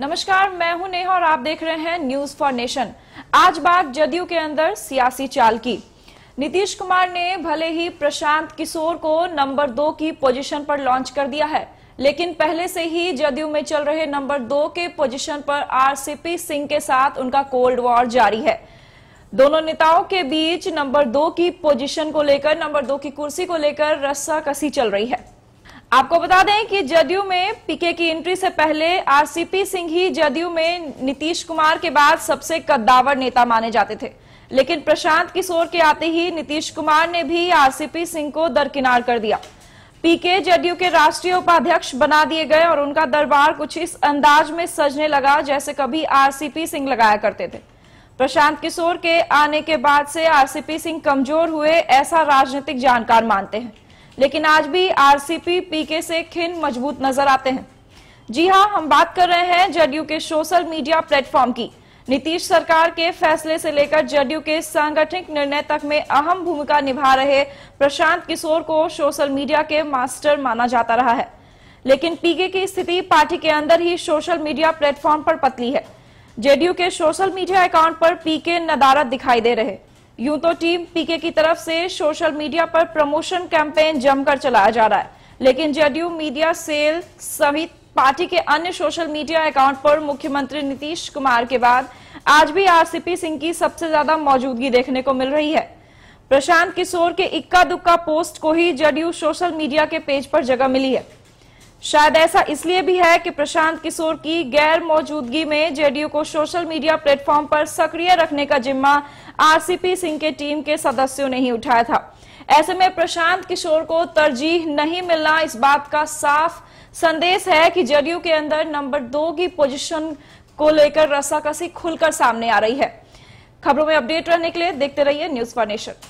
नमस्कार मैं हूं नेहा और आप देख रहे हैं न्यूज फॉर नेशन आज बात जदयू के अंदर सियासी चाल की नीतीश कुमार ने भले ही प्रशांत किशोर को नंबर दो की पोजीशन पर लॉन्च कर दिया है लेकिन पहले से ही जदयू में चल रहे नंबर दो के पोजीशन पर आरसीपी सिंह के साथ उनका कोल्ड वॉर जारी है दोनों नेताओं के बीच नंबर दो की पोजिशन को लेकर नंबर दो की कुर्सी को लेकर रस्सा कसी चल रही है आपको बता दें कि जदयू में पीके की एंट्री से पहले आरसीपी सिंह ही जदयू में नीतीश कुमार के बाद सबसे कद्दावर नेता माने जाते थे लेकिन प्रशांत किशोर के आते ही नीतीश कुमार ने भी आरसीपी सिंह को दरकिनार कर दिया पीके जदयू के राष्ट्रीय उपाध्यक्ष बना दिए गए और उनका दरबार कुछ इस अंदाज में सजने लगा जैसे कभी आरसीपी सिंह लगाया करते थे प्रशांत किशोर के आने के बाद से आरसीपी सिंह कमजोर हुए ऐसा राजनीतिक जानकार मानते हैं लेकिन आज भी आरसीपी पीके से खिन मजबूत नजर आते हैं जी हां हम बात कर रहे हैं जेडीयू के सोशल मीडिया प्लेटफॉर्म की नीतीश सरकार के फैसले से लेकर जेडीयू के सांगठनिक निर्णय तक में अहम भूमिका निभा रहे प्रशांत किशोर को सोशल मीडिया के मास्टर माना जाता रहा है लेकिन पीके की स्थिति पार्टी के अंदर ही सोशल मीडिया प्लेटफॉर्म पर पतली है जेडीयू के सोशल मीडिया अकाउंट पर पीके नदारत दिखाई दे रहे यूं तो टीम पीके की तरफ से सोशल मीडिया पर प्रमोशन कैंपेन जमकर चलाया जा रहा है लेकिन जेडीयू मीडिया सेल समेत पार्टी के अन्य सोशल मीडिया अकाउंट पर मुख्यमंत्री नीतीश कुमार के बाद आज भी आरसीपी सिंह की सबसे ज्यादा मौजूदगी देखने को मिल रही है प्रशांत किशोर के इक्का दुक्का पोस्ट को ही जेडीयू सोशल मीडिया के पेज पर जगह मिली है शायद ऐसा इसलिए भी है कि प्रशांत किशोर की गैर मौजूदगी में जेडीयू को सोशल मीडिया प्लेटफॉर्म पर सक्रिय रखने का जिम्मा आरसीपी सिंह के टीम के सदस्यों ने ही उठाया था ऐसे में प्रशांत किशोर को तरजीह नहीं मिलना इस बात का साफ संदेश है कि जेडीयू के अंदर नंबर दो की पोजीशन को लेकर रस्साकसी खुलकर सामने आ रही है खबरों में अपडेट रहने के लिए देखते रहिए न्यूज फॉर नेशन